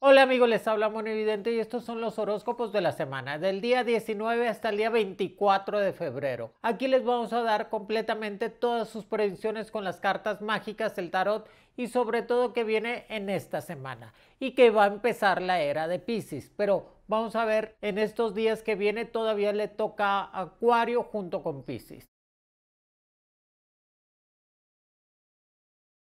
Hola amigos, les habla Monovidente y estos son los horóscopos de la semana, del día 19 hasta el día 24 de febrero. Aquí les vamos a dar completamente todas sus predicciones con las cartas mágicas, del tarot y sobre todo que viene en esta semana y que va a empezar la era de Pisces, pero vamos a ver en estos días que viene todavía le toca Acuario junto con Pisces.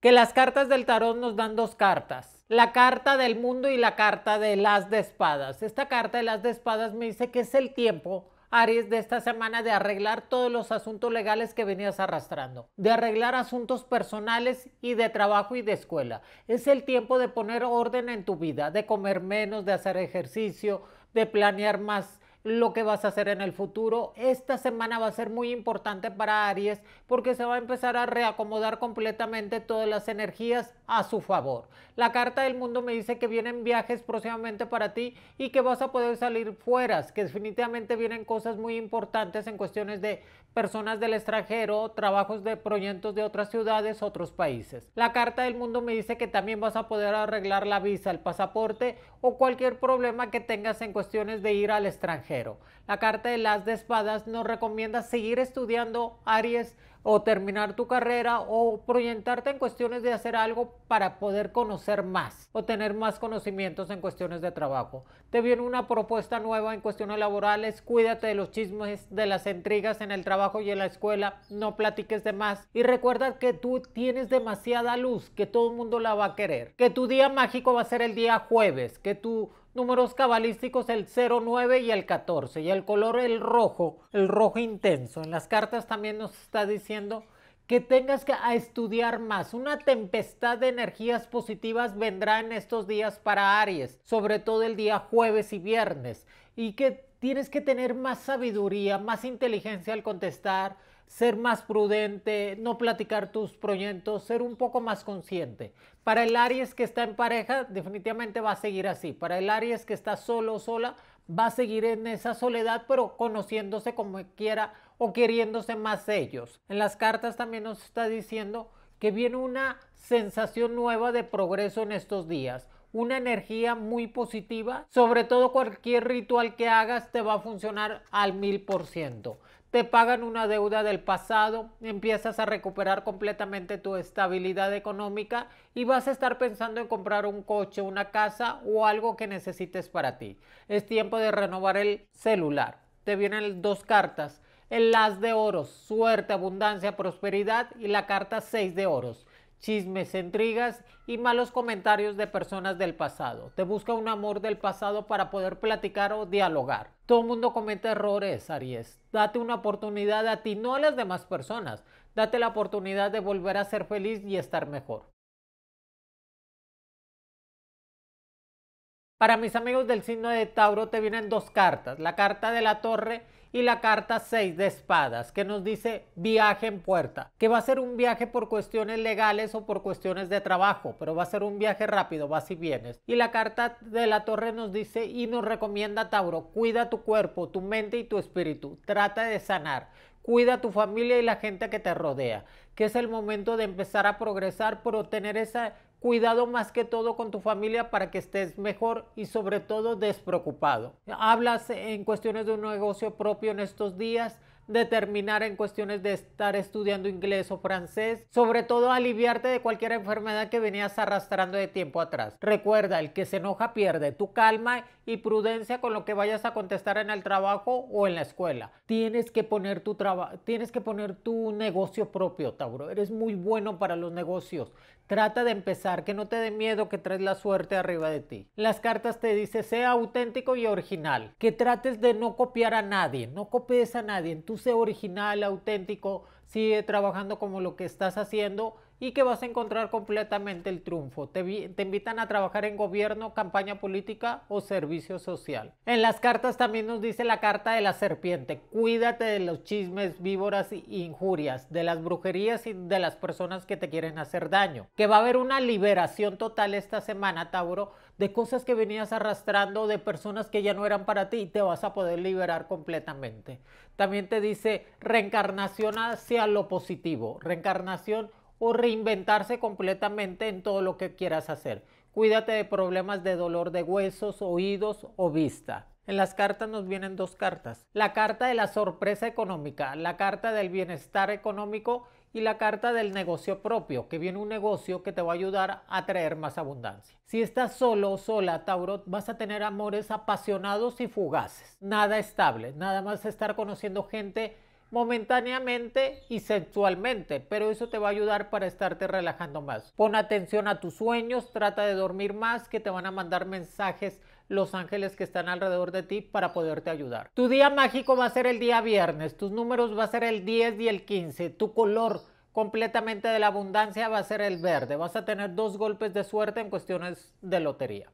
Que las cartas del tarot nos dan dos cartas la carta del mundo y la carta de las de espadas. Esta carta de las de espadas me dice que es el tiempo, Aries, de esta semana de arreglar todos los asuntos legales que venías arrastrando, de arreglar asuntos personales y de trabajo y de escuela. Es el tiempo de poner orden en tu vida, de comer menos, de hacer ejercicio, de planear más lo que vas a hacer en el futuro. Esta semana va a ser muy importante para Aries porque se va a empezar a reacomodar completamente todas las energías a su favor. La carta del mundo me dice que vienen viajes próximamente para ti y que vas a poder salir fueras, que definitivamente vienen cosas muy importantes en cuestiones de personas del extranjero, trabajos de proyectos de otras ciudades, otros países. La Carta del Mundo me dice que también vas a poder arreglar la visa, el pasaporte o cualquier problema que tengas en cuestiones de ir al extranjero. La Carta de las de Espadas nos recomienda seguir estudiando Aries o terminar tu carrera o proyectarte en cuestiones de hacer algo para poder conocer más o tener más conocimientos en cuestiones de trabajo. Te viene una propuesta nueva en cuestiones laborales, cuídate de los chismes, de las intrigas en el trabajo y en la escuela, no platiques de más y recuerda que tú tienes demasiada luz, que todo el mundo la va a querer, que tu día mágico va a ser el día jueves, que tú números cabalísticos el 09 y el 14 y el color el rojo, el rojo intenso. En las cartas también nos está diciendo que tengas que estudiar más. Una tempestad de energías positivas vendrá en estos días para Aries, sobre todo el día jueves y viernes, y que tienes que tener más sabiduría, más inteligencia al contestar, ser más prudente, no platicar tus proyectos, ser un poco más consciente. Para el Aries que está en pareja, definitivamente va a seguir así. Para el Aries que está solo o sola, va a seguir en esa soledad, pero conociéndose como quiera o queriéndose más ellos. En las cartas también nos está diciendo que viene una sensación nueva de progreso en estos días una energía muy positiva. Sobre todo cualquier ritual que hagas te va a funcionar al mil por ciento te pagan una deuda del pasado, empiezas a recuperar completamente tu estabilidad económica y vas a estar pensando en comprar un coche, una casa o algo que necesites para ti. Es tiempo de renovar el celular. Te vienen dos cartas, el las de oros, suerte, abundancia, prosperidad y la carta 6 de oros chismes, intrigas y malos comentarios de personas del pasado. Te busca un amor del pasado para poder platicar o dialogar. Todo mundo comete errores, Aries. Date una oportunidad a ti, no a las demás personas. Date la oportunidad de volver a ser feliz y estar mejor. Para mis amigos del signo de Tauro te vienen dos cartas. La carta de la torre y la carta 6 de espadas que nos dice viaje en puerta, que va a ser un viaje por cuestiones legales o por cuestiones de trabajo, pero va a ser un viaje rápido, vas y vienes. Y la carta de la torre nos dice y nos recomienda Tauro, cuida tu cuerpo, tu mente y tu espíritu, trata de sanar. Cuida tu familia y la gente que te rodea, que es el momento de empezar a progresar, por obtener esa cuidado más que todo con tu familia para que estés mejor y sobre todo despreocupado. Hablas en cuestiones de un negocio propio en estos días determinar en cuestiones de estar estudiando inglés o francés, sobre todo aliviarte de cualquier enfermedad que venías arrastrando de tiempo atrás. Recuerda, el que se enoja pierde tu calma y prudencia con lo que vayas a contestar en el trabajo o en la escuela. Tienes que poner tu trabajo, tienes que poner tu negocio propio, Tauro. Eres muy bueno para los negocios. Trata de empezar, que no te dé miedo que traes la suerte arriba de ti. Las cartas te dicen, sea auténtico y original, que trates de no copiar a nadie, no copies a nadie, tú sé original, auténtico, sigue trabajando como lo que estás haciendo y que vas a encontrar completamente el triunfo. Te, invitan a trabajar en gobierno, campaña política o servicio social. En las cartas también nos dice la carta de la serpiente. Cuídate de los chismes, víboras e injurias, de las brujerías y de las personas que te quieren hacer daño. Que va a haber una liberación total esta semana, Tauro, de cosas que venías arrastrando, de personas que ya no eran para ti y te vas a poder liberar completamente. También te dice reencarnación hacia lo positivo. Reencarnación o reinventarse completamente en todo lo que quieras hacer. Cuídate de problemas de dolor de huesos, oídos o vista. En las cartas nos vienen dos cartas. La carta de la sorpresa económica, la carta del bienestar económico y la carta del negocio propio, que viene un negocio que te va a ayudar a traer más abundancia. Si estás solo o sola, Tauro, vas a tener amores apasionados y fugaces. Nada estable, nada más estar conociendo gente momentáneamente y sexualmente, pero eso te va a ayudar para estarte relajando más. Pon atención a tus sueños, trata de dormir más, que te van a mandar mensajes los ángeles que están alrededor de ti para poderte ayudar. Tu día mágico va a ser el día viernes, tus números va a ser el 10 y el 15, tu color completamente de la abundancia va a ser el verde, vas a tener dos golpes de suerte en cuestiones de lotería.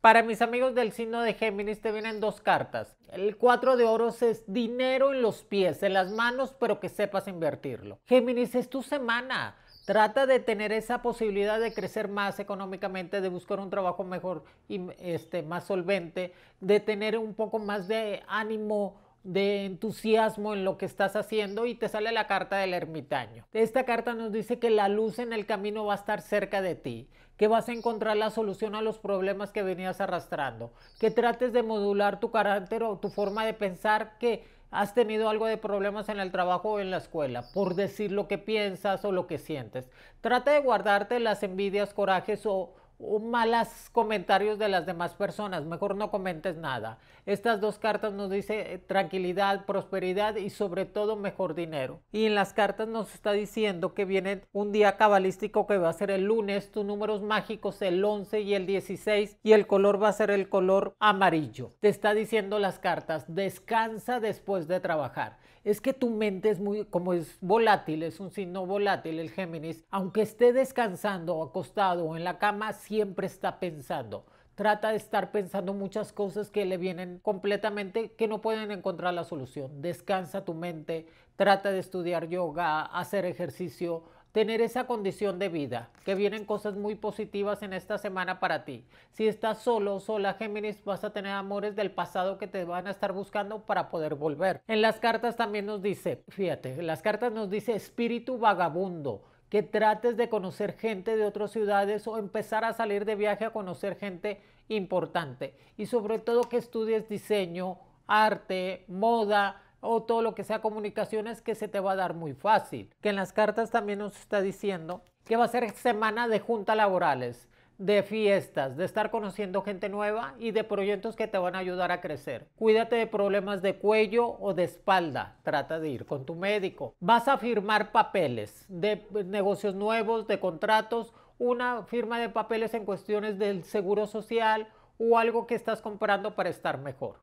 Para mis amigos del signo de Géminis te vienen dos cartas. El cuatro de oros es dinero en los pies, en las manos, pero que sepas invertirlo. Géminis, es tu semana. Trata de tener esa posibilidad de crecer más económicamente, de buscar un trabajo mejor y este, más solvente, de tener un poco más de ánimo de entusiasmo en lo que estás haciendo y te sale la carta del ermitaño. Esta carta nos dice que la luz en el camino va a estar cerca de ti, que vas a encontrar la solución a los problemas que venías arrastrando, que trates de modular tu carácter o tu forma de pensar que has tenido algo de problemas en el trabajo o en la escuela por decir lo que piensas o lo que sientes. Trata de guardarte las envidias, corajes o malas comentarios de las demás personas, mejor no comentes nada. Estas dos cartas nos dice eh, tranquilidad, prosperidad y sobre todo mejor dinero. Y en las cartas nos está diciendo que viene un día cabalístico que va a ser el lunes, tus números mágicos el 11 y el 16 y el color va a ser el color amarillo. Te está diciendo las cartas, descansa después de trabajar es que tu mente es muy, como es volátil, es un signo volátil el Géminis, aunque esté descansando o acostado o en la cama, siempre está pensando trata de estar pensando muchas cosas que le vienen completamente, que no pueden encontrar la solución. Descansa tu mente, trata de estudiar yoga, hacer ejercicio, tener esa condición de vida, que vienen cosas muy positivas en esta semana para ti. Si estás solo, sola, Géminis, vas a tener amores del pasado que te van a estar buscando para poder volver. En las cartas también nos dice, fíjate, en las cartas nos dice espíritu vagabundo que trates de conocer gente de otras ciudades o empezar a salir de viaje a conocer gente importante. Y sobre todo que estudies diseño, arte, moda, o todo lo que sea comunicaciones que se te va a dar muy fácil. Que en las cartas también nos está diciendo que va a ser semana de juntas laborales, de fiestas, de estar conociendo gente nueva y de proyectos que te van a ayudar a crecer. Cuídate de problemas de cuello o de espalda, trata de ir con tu médico. Vas a firmar papeles de negocios nuevos, de contratos, una firma de papeles en cuestiones del seguro social o algo que estás comprando para estar mejor.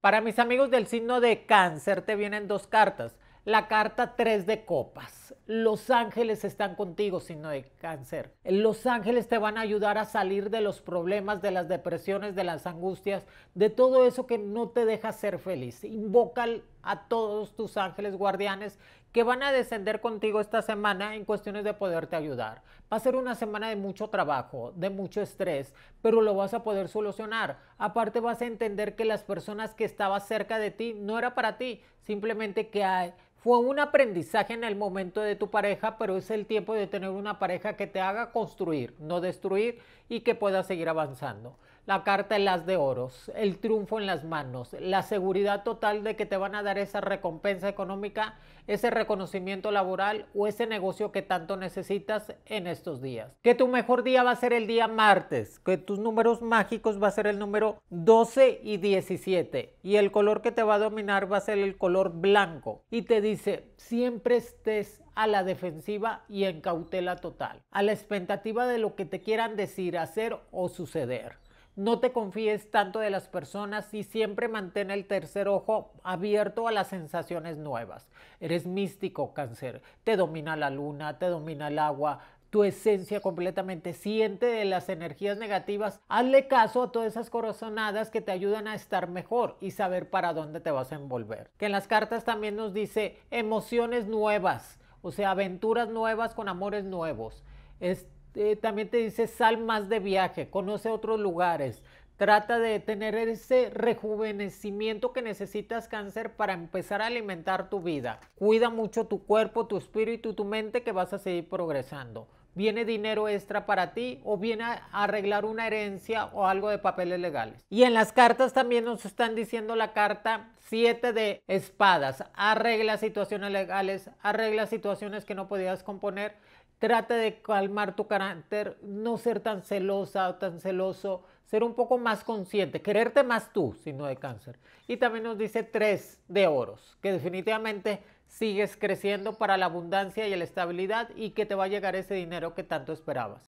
Para mis amigos del signo de cáncer te vienen dos cartas. La carta 3 de copas. Los ángeles están contigo, signo de cáncer. Los ángeles te van a ayudar a salir de los problemas, de las depresiones, de las angustias, de todo eso que no te deja ser feliz. Invoca a todos tus ángeles guardianes que van a descender contigo esta semana en cuestiones de poderte ayudar. Va a ser una semana de mucho trabajo, de mucho estrés, pero lo vas a poder solucionar. Aparte vas a entender que las personas que estaban cerca de ti no era para ti, simplemente que fue un aprendizaje en el momento de tu pareja, pero es el tiempo de tener una pareja que te haga construir, no destruir y que pueda seguir avanzando la carta en las de oros, el triunfo en las manos, la seguridad total de que te van a dar esa recompensa económica, ese reconocimiento laboral o ese negocio que tanto necesitas en estos días. Que tu mejor día va a ser el día martes, que tus números mágicos va a ser el número 12 y 17 y el color que te va a dominar va a ser el color blanco y te dice siempre estés a la defensiva y en cautela total, a la expectativa de lo que te quieran decir, hacer o suceder. No te confíes tanto de las personas y siempre mantén el tercer ojo abierto a las sensaciones nuevas. Eres místico, cáncer. Te domina la luna, te domina el agua, tu esencia completamente, siente de las energías negativas, hazle caso a todas esas corazonadas que te ayudan a estar mejor y saber para dónde te vas a envolver. Que en las cartas también nos dice emociones nuevas, o sea, aventuras nuevas con amores nuevos. Es eh, también te dice sal más de viaje, conoce otros lugares, trata de tener ese rejuvenecimiento que necesitas cáncer para empezar a alimentar tu vida. Cuida mucho tu cuerpo, tu espíritu, tu mente que vas a seguir progresando. Viene dinero extra para ti o viene a arreglar una herencia o algo de papeles legales. Y en las cartas también nos están diciendo la carta 7 de espadas. Arregla situaciones legales, arregla situaciones que no podías componer Trate de calmar tu carácter, no ser tan celosa o tan celoso, ser un poco más consciente, quererte más tú si no hay cáncer. Y también nos dice tres de oros, que definitivamente sigues creciendo para la abundancia y la estabilidad y que te va a llegar ese dinero que tanto esperabas.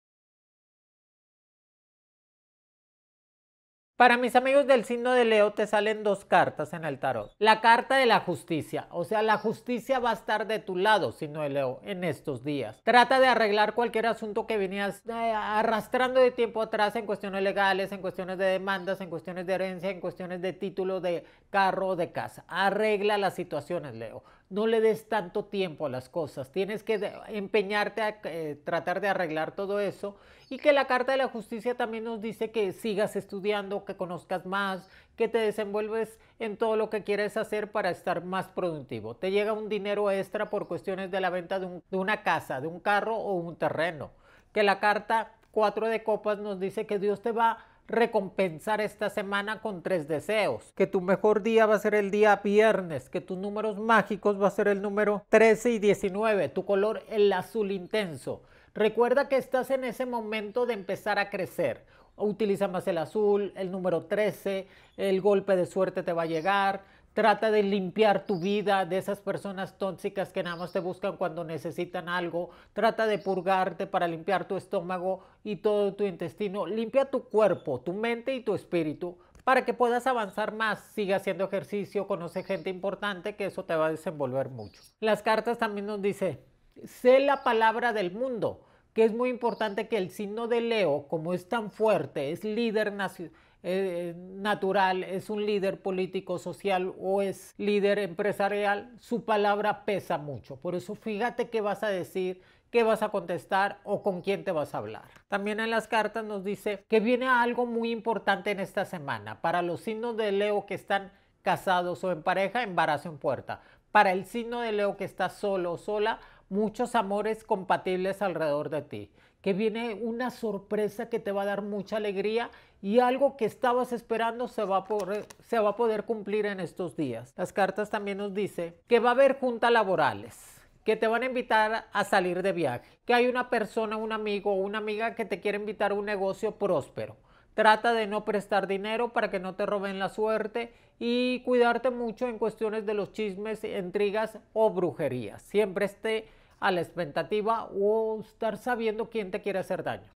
Para mis amigos del signo de Leo te salen dos cartas en el tarot. La carta de la justicia, o sea, la justicia va a estar de tu lado, signo de Leo, en estos días. Trata de arreglar cualquier asunto que venías eh, arrastrando de tiempo atrás en cuestiones legales, en cuestiones de demandas, en cuestiones de herencia, en cuestiones de título, de carro, o de casa. Arregla las situaciones, Leo no le des tanto tiempo a las cosas. Tienes que empeñarte a eh, tratar de arreglar todo eso y que la Carta de la Justicia también nos dice que sigas estudiando, que conozcas más, que te desenvuelves en todo lo que quieres hacer para estar más productivo. Te llega un dinero extra por cuestiones de la venta de, una casa, de un carro o un terreno. Que la Carta 4 de Copas nos dice que Dios te va a recompensar esta semana con tres deseos. Que tu mejor día va a ser el día viernes, que tus números mágicos va a ser el número 13 y 19, tu color el azul intenso. Recuerda que estás en ese momento de empezar a crecer. Utiliza más el azul, el número 13, el golpe de suerte te va a llegar, Trata de limpiar tu vida de esas personas tóxicas que nada más te buscan cuando necesitan algo. Trata de purgarte para limpiar tu estómago y todo tu intestino. Limpia tu cuerpo, tu mente y tu espíritu para que puedas avanzar más. Sigue haciendo ejercicio, conoce gente importante, que eso te va a desenvolver mucho. Las cartas también nos dice, sé la palabra del mundo, que es muy importante que el signo de Leo, como es tan fuerte, es líder nacional eh, eh, natural, es un líder político, social o es líder empresarial, su palabra pesa mucho. Por eso fíjate qué vas a decir, qué vas a contestar o con quién te vas a hablar. También en las cartas nos dice que viene algo muy importante en esta semana para los signos de Leo que están casados o en pareja, embarazo en puerta. Para el signo de Leo que está solo o sola, muchos amores compatibles alrededor de ti, que viene una sorpresa que te va a dar mucha alegría y algo que estabas esperando se va, a poder, cumplir en estos días. Las cartas también nos dice que va a haber juntas laborales que te van a invitar a salir de viaje, que hay una persona, un amigo o una amiga que te quiere invitar a un negocio próspero. Trata de no prestar dinero para que no te roben la suerte y cuidarte mucho en cuestiones de los chismes, intrigas o brujerías. Siempre esté a la expectativa o estar sabiendo quién te quiere hacer daño.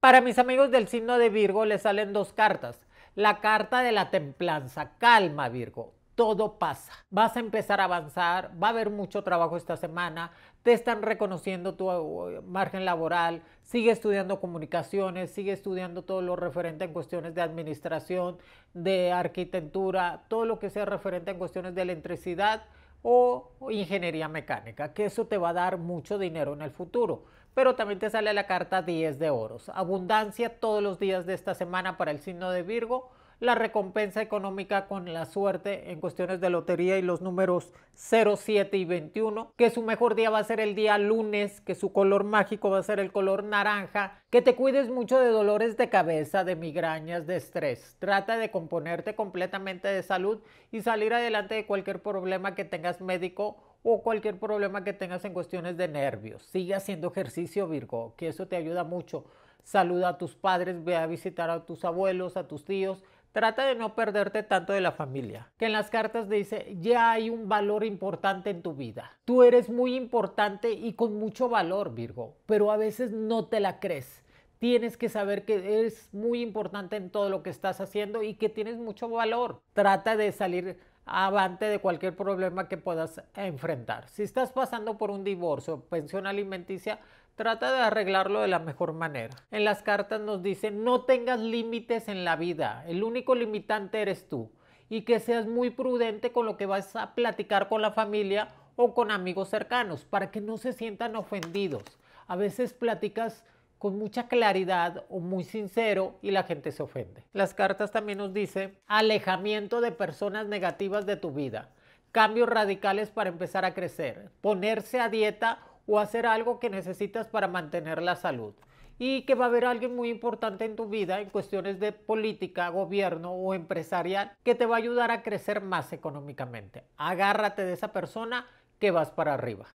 Para mis amigos del signo de Virgo les salen dos cartas. La carta de la templanza. Calma Virgo, todo pasa. Vas a empezar a avanzar, va a haber mucho trabajo esta semana, te están reconociendo tu uh, margen laboral, sigue estudiando comunicaciones, sigue estudiando todo lo referente en cuestiones de administración, de arquitectura, todo lo que sea referente en cuestiones de electricidad o ingeniería mecánica, que eso te va a dar mucho dinero en el futuro. Pero también te sale la carta 10 de oros. Abundancia todos los días de esta semana para el signo de Virgo la recompensa económica con la suerte en cuestiones de lotería y los números 0, 7 y 21, que su mejor día va a ser el día lunes, que su color mágico va a ser el color naranja, que te cuides mucho de dolores de cabeza, de migrañas, de estrés. Trata de componerte completamente de salud y salir adelante de cualquier problema que tengas médico o cualquier problema que tengas en cuestiones de nervios. Sigue haciendo ejercicio Virgo, que eso te ayuda mucho. Saluda a tus padres, ve a visitar a tus abuelos, a tus tíos, Trata de no perderte tanto de la familia, que en las cartas dice, ya hay un valor importante en tu vida. Tú eres muy importante y con mucho valor, Virgo, pero a veces no te la crees. Tienes que saber que eres muy importante en todo lo que estás haciendo y que tienes mucho valor. Trata de salir avante de cualquier problema que puedas enfrentar. Si estás pasando por un divorcio, pensión alimenticia, Trata de arreglarlo de la mejor manera. En las cartas nos dice no tengas límites en la vida, el único limitante eres tú y que seas muy prudente con lo que vas a platicar con la familia o con amigos cercanos para que no se sientan ofendidos. A veces platicas con mucha claridad o muy sincero y la gente se ofende. Las cartas también nos dice alejamiento de personas negativas de tu vida, cambios radicales para empezar a crecer, ponerse a dieta o hacer algo que necesitas para mantener la salud y que va a haber alguien muy importante en tu vida en cuestiones de política, gobierno o empresarial que te va a ayudar a crecer más económicamente. Agárrate de esa persona que vas para arriba.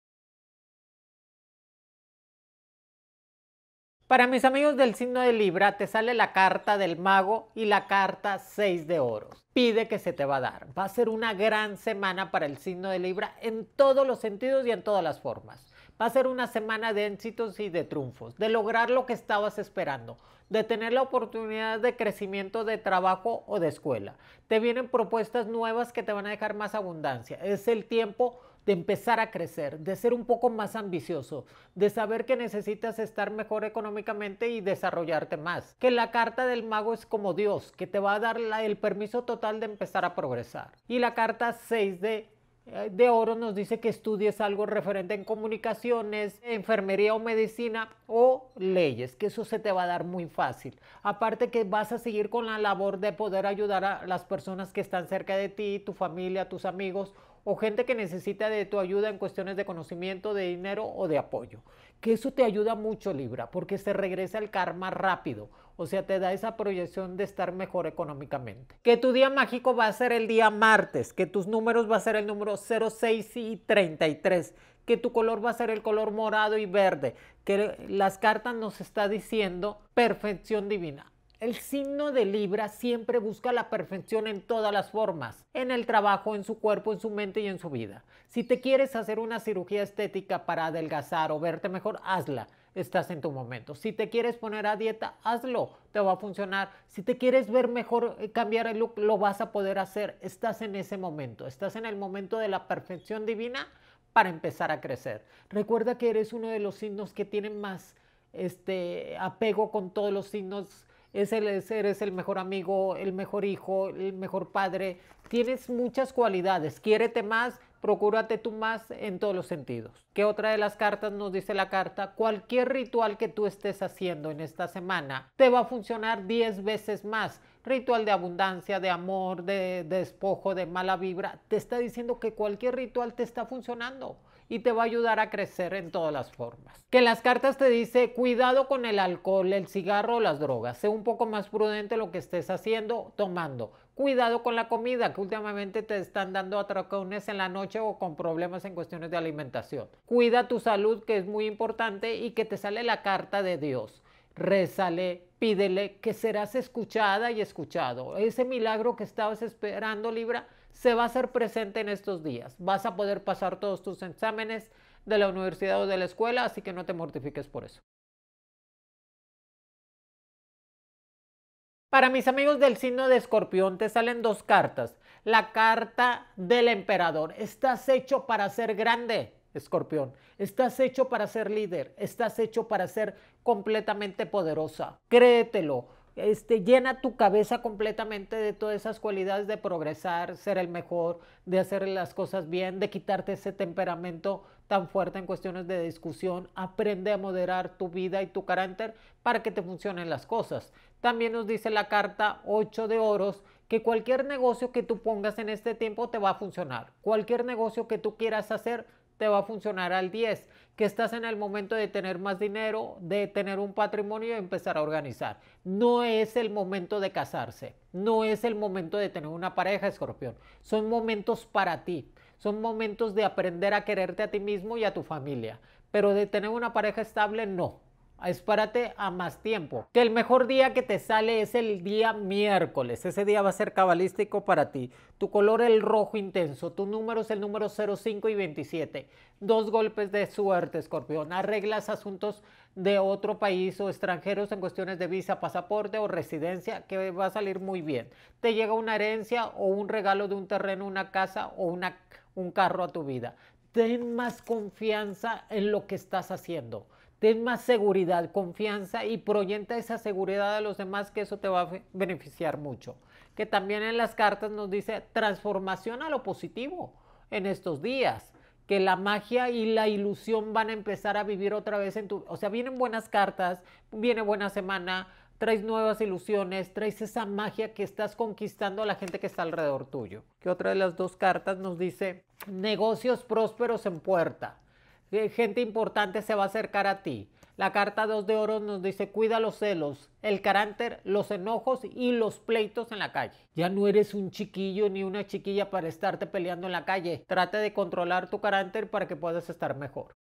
Para mis amigos del signo de Libra, te sale la carta del mago y la carta 6 de oros. Pide que se te va a dar. Va a ser una gran semana para el signo de Libra en todos los sentidos y en todas las formas. Va a ser una semana de éxitos y de triunfos, de lograr lo que estabas esperando, de tener la oportunidad de crecimiento de trabajo o de escuela. Te vienen propuestas nuevas que te van a dejar más abundancia. Es el tiempo de empezar a crecer, de ser un poco más ambicioso, de saber que necesitas estar mejor económicamente y desarrollarte más. Que la carta del mago es como Dios, que te va a dar el permiso total de empezar a progresar. Y la carta 6 de eh, de oro nos dice que estudies algo referente en comunicaciones, enfermería o medicina o leyes, que eso se te va a dar muy fácil. Aparte que vas a seguir con la labor de poder ayudar a las personas que están cerca de ti, tu familia, tus amigos o gente que necesita de tu ayuda en cuestiones de conocimiento, de dinero o de apoyo. Que eso te ayuda mucho Libra, porque se regresa el karma rápido. O sea, te da esa proyección de estar mejor económicamente. Que tu día mágico va a ser el día martes, que tus números va a ser el número 06 y 33, que tu color va a ser el color morado y verde, que las cartas nos está diciendo perfección divina. El signo de Libra siempre busca la perfección en todas las formas, en el trabajo, en su cuerpo, en su mente y en su vida. Si te quieres hacer una cirugía estética para adelgazar o verte mejor, hazla estás en tu momento. Si te quieres poner a dieta, hazlo, te va a funcionar. Si te quieres ver mejor, eh, cambiar el look, lo vas a poder hacer. Estás en ese momento, estás en el momento de la perfección divina para empezar a crecer. Recuerda que eres uno de los signos que tienen más este apego con todos los signos es el, eres el mejor amigo, el mejor hijo, el mejor padre. Tienes muchas cualidades. Quiérete más, procúrate tú más en todos los sentidos. ¿Qué otra de las cartas nos dice la carta? Cualquier ritual que tú estés haciendo en esta semana te va a funcionar 10 veces más. Ritual de abundancia, de amor, de, despojo, de mala vibra. Te está diciendo que cualquier ritual te está funcionando y te va a ayudar a crecer en todas las formas. Que las cartas te dice, cuidado con el alcohol, el cigarro las drogas. Sé un poco más prudente lo que estés haciendo, tomando. Cuidado con la comida, que últimamente te están dando atracones en la noche o con problemas en cuestiones de alimentación. Cuida tu salud, que es muy importante, y que te sale la carta de Dios. Rézale, pídele que serás escuchada y escuchado. Ese milagro que estabas esperando, Libra, se va a hacer presente en estos días. Vas a poder pasar todos tus exámenes de la universidad o de la escuela, así que no te mortifiques por eso. Para mis amigos del signo de escorpión te salen dos cartas. La carta del emperador. Estás hecho para ser grande, escorpión. Estás hecho para ser líder. Estás hecho para ser completamente poderosa. Créetelo este, llena tu cabeza completamente de todas esas cualidades de progresar, ser el mejor, de hacer las cosas bien, de quitarte ese temperamento tan fuerte en cuestiones de discusión. Aprende a moderar tu vida y tu carácter para que te funcionen las cosas. También nos dice la carta 8 de oros que cualquier negocio que tú pongas en este tiempo te va a funcionar. Cualquier negocio que tú quieras hacer te va a funcionar al 10 que estás en el momento de tener más dinero, de tener un patrimonio y empezar a organizar. No es el momento de casarse, no es el momento de tener una pareja, escorpión. Son momentos para ti, son momentos de aprender a quererte a ti mismo y a tu familia, pero de tener una pareja estable no espérate a más tiempo. Que el mejor día que te sale es el día miércoles. Ese día va a ser cabalístico para ti. Tu color el rojo intenso. Tu número es el número 05 y 27. Dos golpes de suerte, escorpión. Arreglas asuntos de otro país o extranjeros en cuestiones de visa, pasaporte o residencia que va a salir muy bien. Te llega una herencia o un regalo de un terreno, una casa o una, un carro a tu vida. Ten más confianza en lo que estás haciendo. Ten más seguridad, confianza y proyecta esa seguridad a los demás que eso te va a beneficiar mucho. Que también en las cartas nos dice transformación a lo positivo en estos días. Que la magia y la ilusión van a empezar a vivir otra vez en tu... O sea, vienen buenas cartas, viene buena semana, traes nuevas ilusiones, traes esa magia que estás conquistando a la gente que está alrededor tuyo. Que otra de las dos cartas nos dice negocios prósperos en puerta gente importante se va a acercar a ti. La carta 2 de oro nos dice cuida los celos, el carácter, los enojos y los pleitos en la calle. Ya no eres un chiquillo ni una chiquilla para estarte peleando en la calle. Trata de controlar tu carácter para que puedas estar mejor.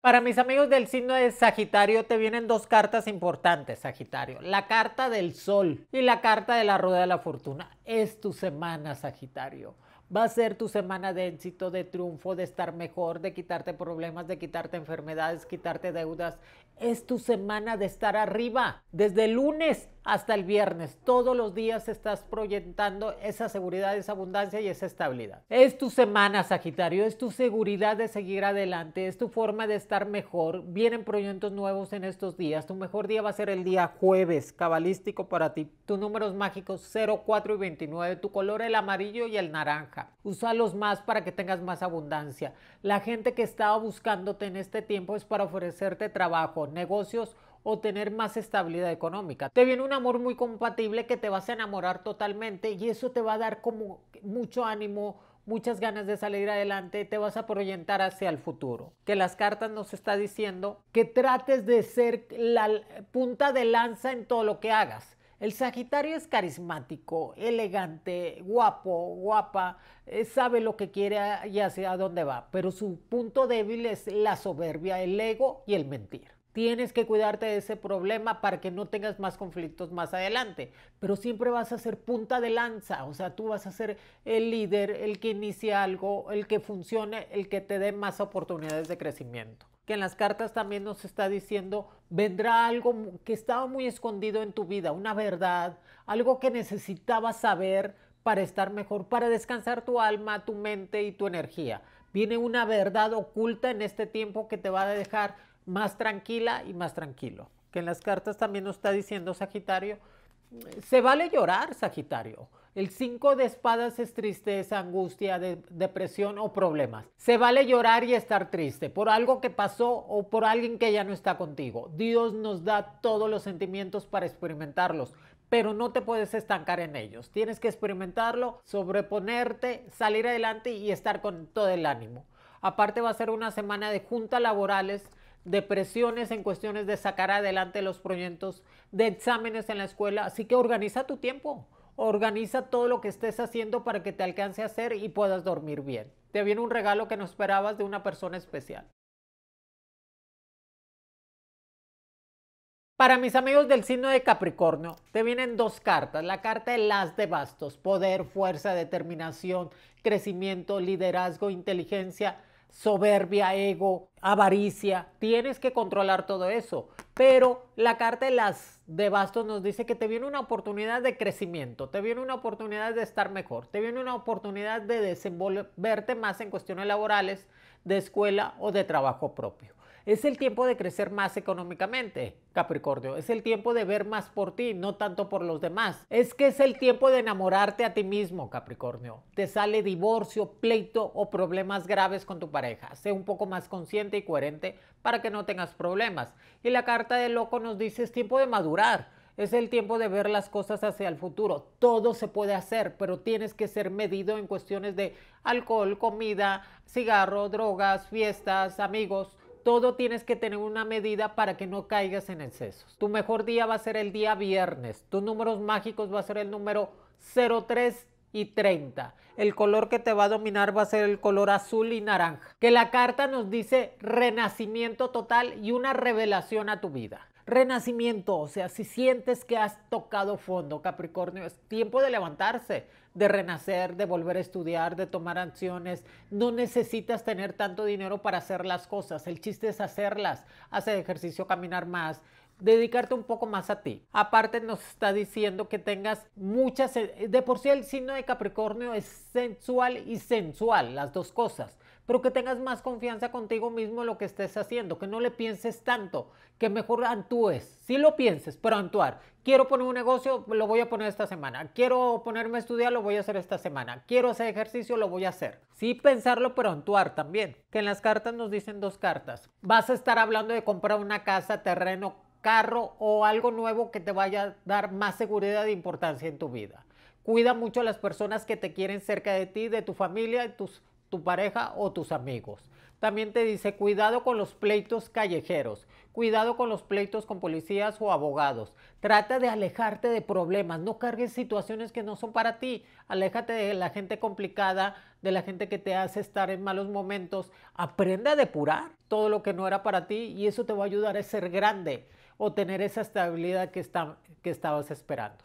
Para mis amigos del signo de Sagitario te vienen dos cartas importantes, Sagitario. La carta del sol y la carta de la rueda de la fortuna. Es tu semana, Sagitario va a ser tu semana de éxito, de triunfo, de estar mejor, de quitarte problemas, de quitarte enfermedades, quitarte deudas, es tu semana de estar arriba. Desde el lunes hasta el viernes, todos los días estás proyectando esa seguridad, esa abundancia y esa estabilidad. Es tu semana, Sagitario, es tu seguridad de seguir adelante, es tu forma de estar mejor. Vienen proyectos nuevos en estos días. Tu mejor día va a ser el día jueves, cabalístico para ti. Tus números mágicos 0, 4 y 29. Tu color el amarillo y el naranja. los más para que tengas más abundancia. La gente que estaba buscándote en este tiempo es para ofrecerte trabajo negocios o tener más estabilidad económica. Te viene un amor muy compatible que te vas a enamorar totalmente y eso te va a dar como mucho ánimo, muchas ganas de salir adelante, te vas a proyectar hacia el futuro. Que las cartas nos está diciendo que trates de ser la punta de lanza en todo lo que hagas. El Sagitario es carismático, elegante, guapo, guapa, eh, sabe lo que quiere y hacia dónde va, pero su punto débil es la soberbia, el ego y el mentir. Tienes que cuidarte de ese problema para que no tengas más conflictos más adelante. Pero siempre vas a ser punta de lanza, o sea, tú vas a ser el líder, el que inicie algo, el que funcione, el que te dé más oportunidades de crecimiento. Que en las cartas también nos está diciendo, vendrá algo que estaba muy escondido en tu vida, una verdad, algo que necesitabas saber para estar mejor, para descansar tu alma, tu mente y tu energía. Viene una verdad oculta en este tiempo que te va a dejar más tranquila y más tranquilo. Que en las cartas también nos está diciendo Sagitario, se vale llorar, Sagitario. El 5 de espadas es tristeza, angustia, depresión o problemas. Se vale llorar y estar triste por algo que pasó o por alguien que ya no está contigo. Dios nos da todos los sentimientos para experimentarlos, pero no te puedes estancar en ellos. Tienes que experimentarlo, sobreponerte, salir adelante y estar con todo el ánimo. Aparte va a ser una semana de juntas laborales Depresiones en cuestiones de sacar adelante los proyectos, de exámenes en la escuela. Así que organiza tu tiempo, organiza todo lo que estés haciendo para que te alcance a hacer y puedas dormir bien. Te viene un regalo que no esperabas de una persona especial. Para mis amigos del signo de Capricornio, te vienen dos cartas. La carta es las de bastos, poder, fuerza, determinación, crecimiento, liderazgo, inteligencia soberbia, ego, avaricia. Tienes que controlar todo eso. Pero la carta de las de bastos nos dice que te viene una oportunidad de crecimiento, te viene una oportunidad de estar mejor, te viene una oportunidad de desenvolverte más en cuestiones laborales, de escuela o de trabajo propio. Es el tiempo de crecer más económicamente, Capricornio. Es el tiempo de ver más por ti, no tanto por los demás. Es que es el tiempo de enamorarte a ti mismo, Capricornio. Te sale divorcio, pleito o problemas graves con tu pareja. Sé un poco más consciente y coherente para que no tengas problemas. Y la carta de loco nos dice es tiempo de madurar. Es el tiempo de ver las cosas hacia el futuro. Todo se puede hacer, pero tienes que ser medido en cuestiones de alcohol, comida, cigarro, drogas, fiestas, amigos, todo tienes que tener una medida para que no caigas en excesos. Tu mejor día va a ser el día viernes. Tus números mágicos va a ser el número 03 y 30. El color que te va a dominar va a ser el color azul y naranja. Que la carta nos dice renacimiento total y una revelación a tu vida. Renacimiento, o sea, si sientes que has tocado fondo, Capricornio, es tiempo de levantarse de renacer, de volver a estudiar, de tomar acciones. No necesitas tener tanto dinero para hacer las cosas. El chiste es hacerlas. Hacer ejercicio, caminar más, dedicarte un poco más a ti. Aparte nos está diciendo que tengas muchas... Eh, de por sí el signo de Capricornio es sensual y sensual, las dos cosas pero que tengas más confianza contigo mismo en lo que estés haciendo, que no le pienses tanto, que mejor antúes. Sí lo pienses, pero actuar. Quiero poner un negocio, lo voy a poner esta semana. Quiero ponerme a estudiar, lo voy a hacer esta semana. Quiero hacer ejercicio, lo voy a hacer. Sí pensarlo, pero actuar también. Que en las cartas nos dicen dos cartas. Vas a estar hablando de comprar una casa, terreno, carro o algo nuevo que te vaya a dar más seguridad e importancia en tu vida. Cuida mucho a las personas que te quieren cerca de ti, de tu familia, de tus tu pareja o tus amigos. También te dice cuidado con los pleitos callejeros, cuidado con los pleitos con policías o abogados. Trata de alejarte de problemas, no cargues situaciones que no son para ti. Aléjate de la gente complicada, de la gente que te hace estar en malos momentos. Aprende a depurar todo lo que no era para ti y eso te va a ayudar a ser grande o tener esa estabilidad que, está, que estabas esperando.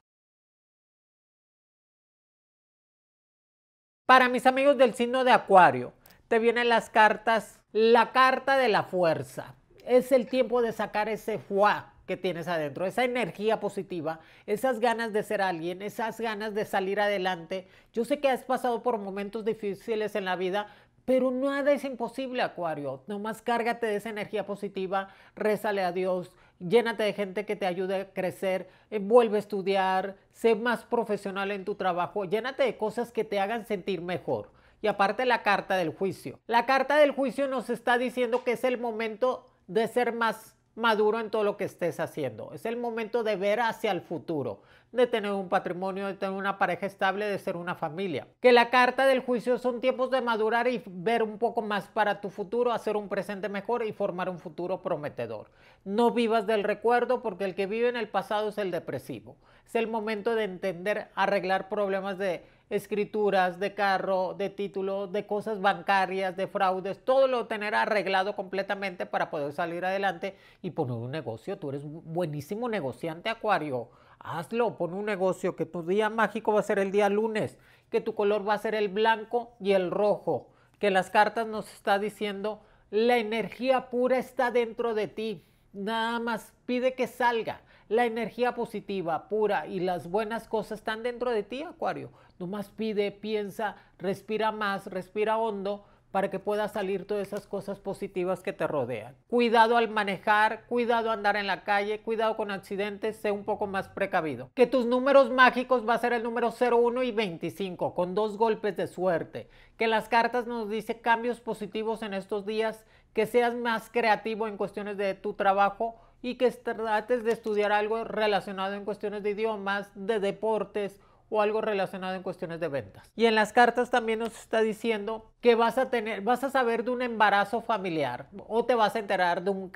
Para mis amigos del signo de Acuario, te vienen las cartas, la carta de la fuerza. Es el tiempo de sacar ese fuá que tienes adentro, esa energía positiva, esas ganas de ser alguien, esas ganas de salir adelante. Yo sé que has pasado por momentos difíciles en la vida, pero nada es imposible, Acuario. Nomás cárgate de esa energía positiva, rézale a Dios, llénate de gente que te ayude a crecer, eh, vuelve a estudiar, sé más profesional en tu trabajo, llénate de cosas que te hagan sentir mejor. Y aparte la carta del juicio. La carta del juicio nos está diciendo que es el momento de ser más maduro en todo lo que estés haciendo. Es el momento de ver hacia el futuro, de tener un patrimonio, de tener una pareja estable, de ser una familia. Que la carta del juicio son tiempos de madurar y ver un poco más para tu futuro, hacer un presente mejor y formar un futuro prometedor. No vivas del recuerdo porque el que vive en el pasado es el depresivo. Es el momento de entender, arreglar problemas de escrituras, de carro, de títulos, de cosas bancarias, de fraudes, todo lo tener arreglado completamente para poder salir adelante y poner un negocio. Tú eres buenísimo negociante, Acuario. Hazlo, pon un negocio, que tu día mágico va a ser el día lunes, que tu color va a ser el blanco y el rojo, que las cartas nos está diciendo la energía pura está dentro de ti. Nada más pide que salga. La energía positiva, pura y las buenas cosas están dentro de ti, Acuario más pide, piensa, respira más, respira hondo para que pueda salir todas esas cosas positivas que te rodean. Cuidado al manejar, cuidado a andar en la calle, cuidado con accidentes, sé un poco más precavido. Que tus números mágicos va a ser el número 01 y 25, con dos golpes de suerte. Que las cartas nos dicen cambios positivos en estos días, que seas más creativo en cuestiones de tu trabajo y que trates de estudiar algo relacionado en cuestiones de idiomas, de deportes o algo relacionado en cuestiones de ventas. Y en las cartas también nos está diciendo que vas a tener, vas a saber de un embarazo familiar o te vas a enterar de un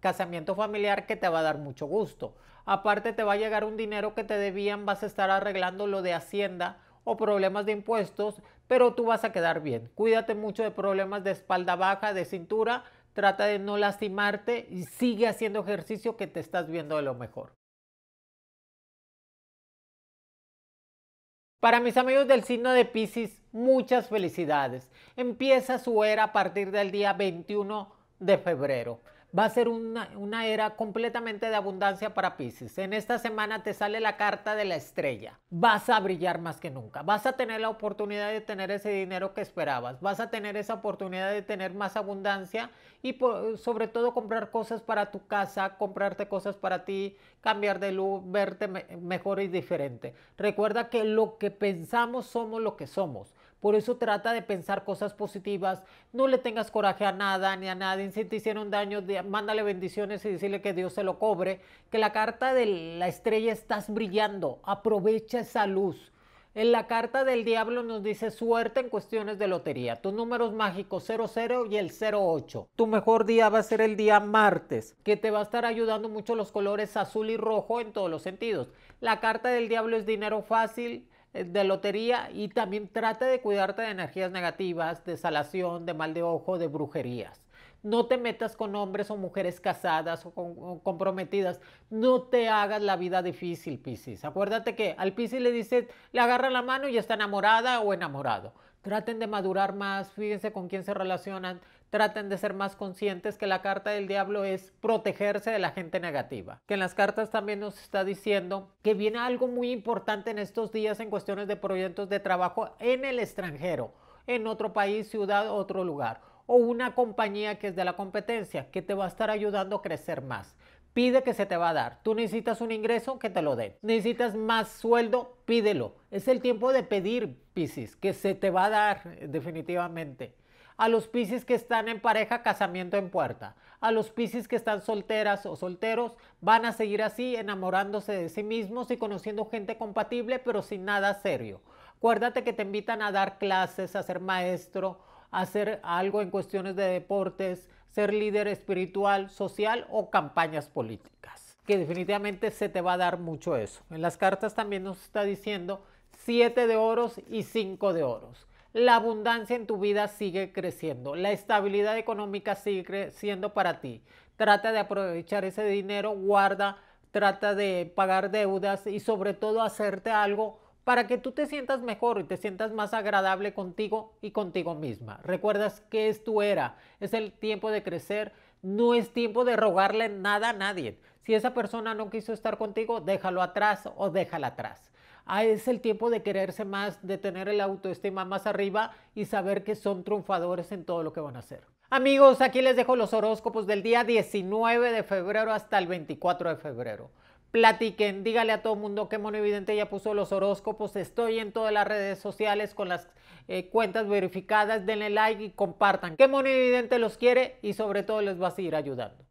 casamiento familiar que te va a dar mucho gusto. Aparte te va a llegar un dinero que te debían, vas a estar arreglando lo de Hacienda o problemas de impuestos, pero tú vas a quedar bien. Cuídate mucho de problemas de espalda baja, de cintura, trata de no lastimarte y sigue haciendo ejercicio que te estás viendo de lo mejor. Para mis amigos del signo de Pisces, muchas felicidades. Empieza su era a partir del día 21 de febrero va a ser una, era completamente de abundancia para Pisces. En esta semana te sale la carta de la estrella. Vas a brillar más que nunca. Vas a tener la oportunidad de tener ese dinero que esperabas. Vas a tener esa oportunidad de tener más abundancia y sobre todo comprar cosas para tu casa, comprarte cosas para ti, cambiar de luz, verte mejor y diferente. Recuerda que lo que pensamos somos lo que somos. Por eso trata de pensar cosas positivas, no le tengas coraje a nada ni a nadie, si te hicieron daño, mándale bendiciones y decirle que Dios se lo cobre, que la carta de la estrella estás brillando, aprovecha esa luz. En la carta del diablo nos dice suerte en cuestiones de lotería. Tus números mágicos 00 y el 08. Tu mejor día va a ser el día martes, que te va a estar ayudando mucho los colores azul y rojo en todos los sentidos. La carta del diablo es dinero fácil, eh, de lotería y también trata de cuidarte de energías negativas, de salación, de mal de ojo, de brujerías no te metas con hombres o mujeres casadas o, comprometidas, no te hagas la vida difícil, Piscis. Acuérdate que al Piscis le dice, le agarra la mano y está enamorada o enamorado. Traten de madurar más, fíjense con quién se relacionan, traten de ser más conscientes que la carta del diablo es protegerse de la gente negativa. Que en las cartas también nos está diciendo que viene algo muy importante en estos días en cuestiones de proyectos de trabajo en el extranjero, en otro país, ciudad, otro lugar o una compañía que es de la competencia que te va a estar ayudando a crecer más. Pide que se te va a dar. Tú necesitas un ingreso, que te lo den. Necesitas más sueldo, pídelo. Es el tiempo de pedir, Piscis, que se te va a dar definitivamente a los piscis que están en pareja, casamiento en puerta. A los piscis que están solteras o solteros, van a seguir así, enamorándose de sí mismos y conociendo gente compatible, pero sin nada serio. Acuérdate que te invitan a dar clases, a ser maestro, hacer algo en cuestiones de deportes, ser líder espiritual, social o campañas políticas. Que definitivamente se te va a dar mucho eso. En las cartas también nos está diciendo siete de oros y cinco de oros. La abundancia en tu vida sigue creciendo, la estabilidad económica sigue creciendo para ti. Trata de aprovechar ese dinero, guarda, trata de pagar deudas y sobre todo hacerte algo para que tú te sientas mejor y te sientas más agradable contigo y contigo misma. Recuerdas que es tu era, es el tiempo de crecer, no es tiempo de rogarle nada a nadie. Si esa persona no quiso estar contigo, déjalo atrás o déjala atrás. Ah, es el tiempo de quererse más, de tener el autoestima más arriba y saber que son triunfadores en todo lo que van a hacer. Amigos, aquí les dejo los horóscopos del día 19 de febrero hasta el 24 de febrero platiquen, dígale a todo mundo que Mono Evidente ya puso los horóscopos, estoy en todas las redes sociales con las eh, cuentas verificadas, denle like y compartan. Que Mono Evidente los quiere y sobre todo les va a seguir ayudando.